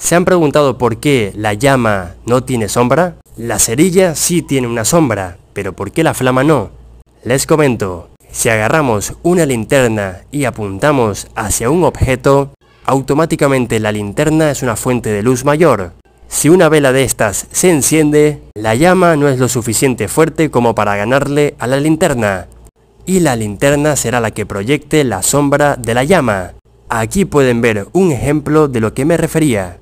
¿Se han preguntado por qué la llama no tiene sombra? La cerilla sí tiene una sombra, pero ¿por qué la flama no? Les comento, si agarramos una linterna y apuntamos hacia un objeto, automáticamente la linterna es una fuente de luz mayor. Si una vela de estas se enciende, la llama no es lo suficiente fuerte como para ganarle a la linterna, y la linterna será la que proyecte la sombra de la llama. Aquí pueden ver un ejemplo de lo que me refería.